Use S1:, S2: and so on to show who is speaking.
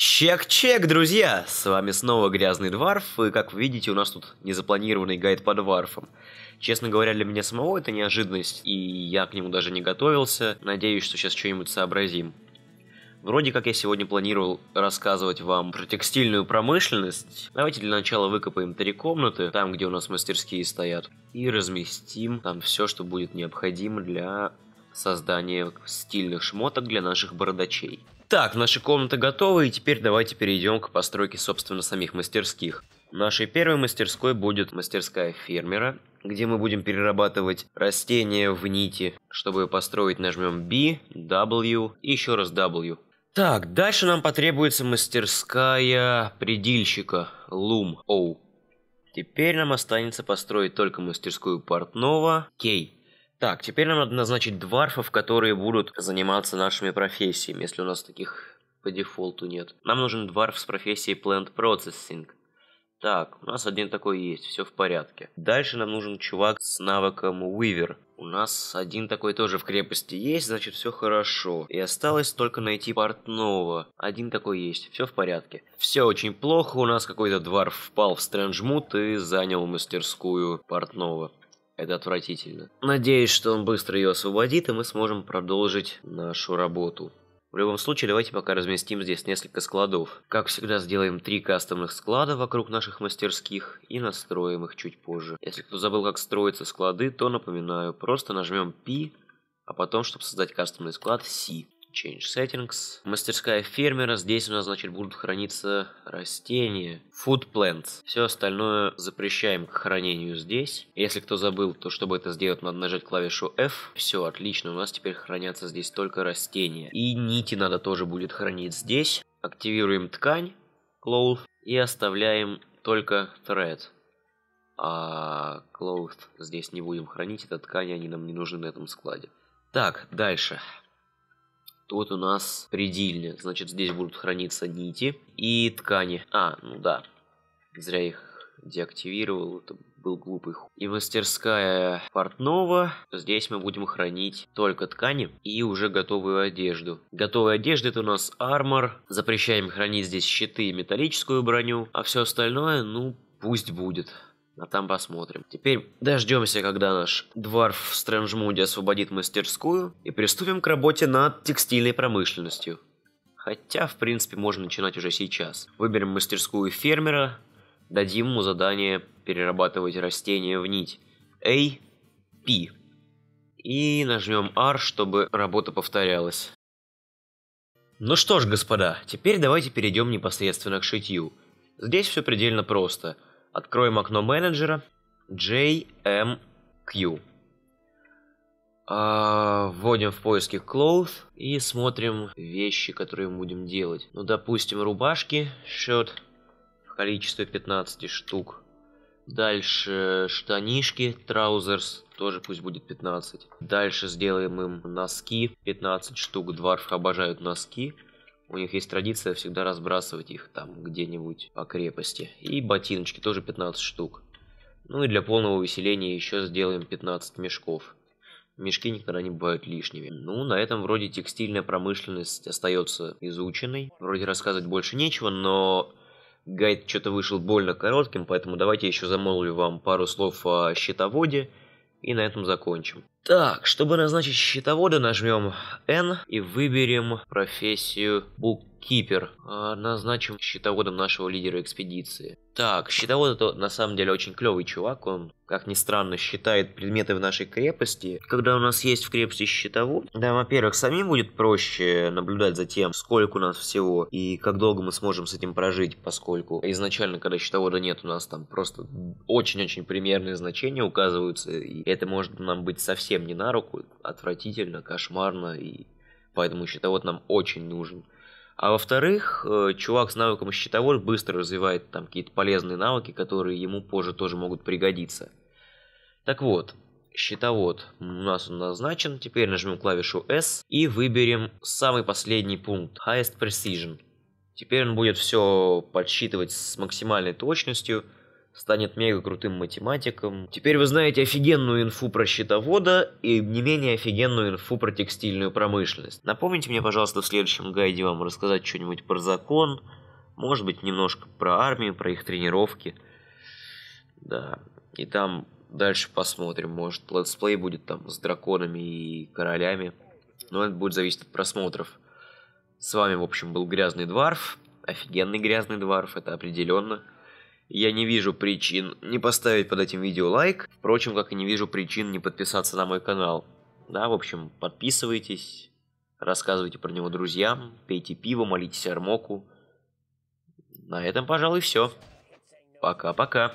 S1: Чек-чек, друзья! С вами снова Грязный Дварф, и как вы видите, у нас тут незапланированный гайд по Дварфам. Честно говоря, для меня самого это неожиданность, и я к нему даже не готовился. Надеюсь, что сейчас что-нибудь сообразим. Вроде как я сегодня планировал рассказывать вам про текстильную промышленность. Давайте для начала выкопаем три комнаты, там, где у нас мастерские стоят, и разместим там все, что будет необходимо для создания стильных шмоток для наших бородачей. Так, наши комнаты готовы, и теперь давайте перейдем к постройке, собственно, самих мастерских. Нашей первой мастерской будет мастерская фермера, где мы будем перерабатывать растения в нити. Чтобы ее построить, нажмем B, W и еще раз W. Так, дальше нам потребуется мастерская предильщика, Loom, O. Теперь нам останется построить только мастерскую портного, K. Так, теперь нам надо назначить дворфов, которые будут заниматься нашими профессиями, если у нас таких по дефолту нет. Нам нужен дворф с профессией Plant Processing. Так, у нас один такой есть, все в порядке. Дальше нам нужен чувак с навыком Уивер. У нас один такой тоже в крепости есть, значит все хорошо. И осталось только найти портного. Один такой есть, все в порядке. Все очень плохо, у нас какой-то двор впал в Стрэнджмут и занял мастерскую портного. Это отвратительно. Надеюсь, что он быстро ее освободит, и мы сможем продолжить нашу работу. В любом случае, давайте пока разместим здесь несколько складов. Как всегда, сделаем три кастомных склада вокруг наших мастерских и настроим их чуть позже. Если кто забыл, как строятся склады, то напоминаю, просто нажмем P, а потом, чтобы создать кастомный склад, C. Change settings. Мастерская фермера. Здесь у нас, значит, будут храниться растения. Food plants. Все остальное запрещаем к хранению здесь. Если кто забыл, то чтобы это сделать, надо нажать клавишу F. Все, отлично. У нас теперь хранятся здесь только растения. И нити надо тоже будет хранить здесь. Активируем ткань. Cloth. И оставляем только thread. А cloth здесь не будем хранить. Это ткани, они нам не нужны на этом складе. Так, дальше. Тут у нас предельня. Значит, здесь будут храниться нити и ткани. А, ну да. Зря их деактивировал. Это был глупый хуй. И мастерская портного. Здесь мы будем хранить только ткани и уже готовую одежду. Готовая одежда это у нас армор. Запрещаем хранить здесь щиты и металлическую броню. А все остальное, ну, пусть будет. А там посмотрим. Теперь дождемся, когда наш дворф в Стрэнджмуде освободит мастерскую и приступим к работе над текстильной промышленностью. Хотя, в принципе, можно начинать уже сейчас. Выберем мастерскую фермера, дадим ему задание перерабатывать растения в нить. A, P. И нажмем R, чтобы работа повторялась. Ну что ж, господа, теперь давайте перейдем непосредственно к шитью. Здесь все предельно просто – Откроем окно менеджера JMQ. А, вводим в поиске clothes и смотрим вещи, которые мы будем делать. Ну, допустим, рубашки, счет в количестве 15 штук. Дальше штанишки, траузерс, тоже пусть будет 15. Дальше сделаем им носки, 15 штук, дварф обожают носки. У них есть традиция всегда разбрасывать их там где-нибудь по крепости. И ботиночки тоже 15 штук. Ну и для полного увеселения еще сделаем 15 мешков. Мешки никогда не бывают лишними. Ну, на этом вроде текстильная промышленность остается изученной. Вроде рассказывать больше нечего, но гайд что-то вышел больно коротким, поэтому давайте еще замолвлю вам пару слов о щитоводе и на этом закончим. Так, чтобы назначить счетовода, нажмем N и выберем профессию Bookkeeper. А, назначим счетоводом нашего лидера экспедиции. Так, счетовод это на самом деле очень клевый чувак. Он, как ни странно, считает предметы в нашей крепости. Когда у нас есть в крепости счетовод, да, во-первых, самим будет проще наблюдать за тем, сколько у нас всего и как долго мы сможем с этим прожить, поскольку изначально, когда счетовода нет, у нас там просто очень-очень примерные значения указываются, и это может нам быть совсем совсем не на руку, отвратительно, кошмарно, и поэтому счетовод нам очень нужен. А во-вторых, э, чувак с навыком счетовод быстро развивает там какие-то полезные навыки, которые ему позже тоже могут пригодиться. Так вот, счетовод у нас он назначен, теперь нажмем клавишу S и выберем самый последний пункт, Highest Precision. Теперь он будет все подсчитывать с максимальной точностью – станет мега крутым математиком. Теперь вы знаете офигенную инфу про счетовода и не менее офигенную инфу про текстильную промышленность. Напомните мне, пожалуйста, в следующем гайде вам рассказать что-нибудь про закон, может быть, немножко про армию, про их тренировки. Да, и там дальше посмотрим, может, летсплей будет там с драконами и королями. Но это будет зависеть от просмотров. С вами, в общем, был Грязный Дварф. Офигенный Грязный Дварф, это определенно. Я не вижу причин не поставить под этим видео лайк, впрочем, как и не вижу причин не подписаться на мой канал. Да, в общем, подписывайтесь, рассказывайте про него друзьям, пейте пиво, молитесь Армоку. На этом, пожалуй, все. Пока-пока.